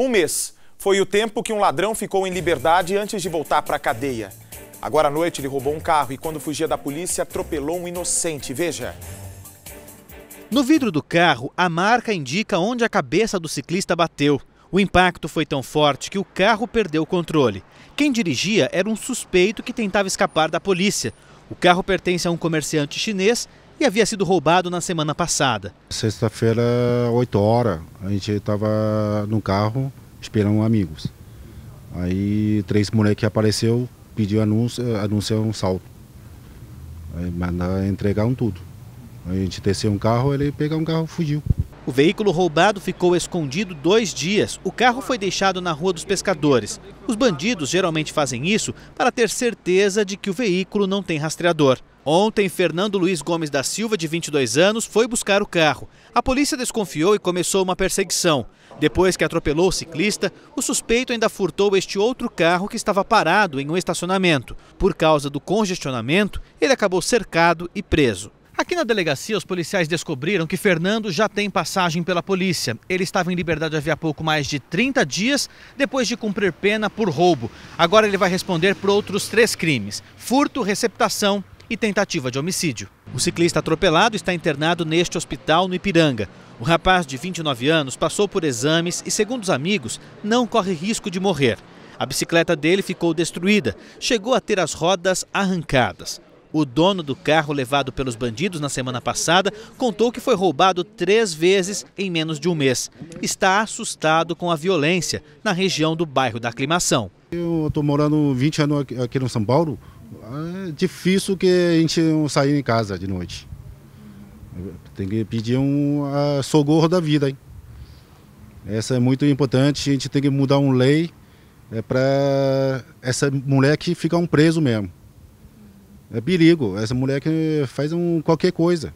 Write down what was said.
Um mês foi o tempo que um ladrão ficou em liberdade antes de voltar para a cadeia. Agora à noite ele roubou um carro e quando fugia da polícia atropelou um inocente. Veja. No vidro do carro, a marca indica onde a cabeça do ciclista bateu. O impacto foi tão forte que o carro perdeu o controle. Quem dirigia era um suspeito que tentava escapar da polícia. O carro pertence a um comerciante chinês e havia sido roubado na semana passada. Sexta-feira, 8 horas, a gente estava no carro esperando amigos. Aí três moleques apareceu, pediu anúncio, anunciou um salto. Aí mandaram um tudo. a gente desceu um carro, ele pegou um carro e fugiu. O veículo roubado ficou escondido dois dias. O carro foi deixado na Rua dos Pescadores. Os bandidos geralmente fazem isso para ter certeza de que o veículo não tem rastreador. Ontem, Fernando Luiz Gomes da Silva, de 22 anos, foi buscar o carro. A polícia desconfiou e começou uma perseguição. Depois que atropelou o ciclista, o suspeito ainda furtou este outro carro que estava parado em um estacionamento. Por causa do congestionamento, ele acabou cercado e preso. Aqui na delegacia, os policiais descobriram que Fernando já tem passagem pela polícia. Ele estava em liberdade havia pouco mais de 30 dias, depois de cumprir pena por roubo. Agora ele vai responder por outros três crimes: furto, receptação e tentativa de homicídio. O ciclista atropelado está internado neste hospital no Ipiranga. O rapaz de 29 anos passou por exames e, segundo os amigos, não corre risco de morrer. A bicicleta dele ficou destruída, chegou a ter as rodas arrancadas. O dono do carro levado pelos bandidos na semana passada contou que foi roubado três vezes em menos de um mês. Está assustado com a violência na região do bairro da Aclimação. Eu estou morando 20 anos aqui no São Paulo é difícil que a gente sair em casa de noite. Tem que pedir um socorro da vida. Hein? Essa é muito importante. A gente tem que mudar uma lei é, para essa mulher que fica um preso mesmo. É perigo. Essa mulher que faz um, qualquer coisa.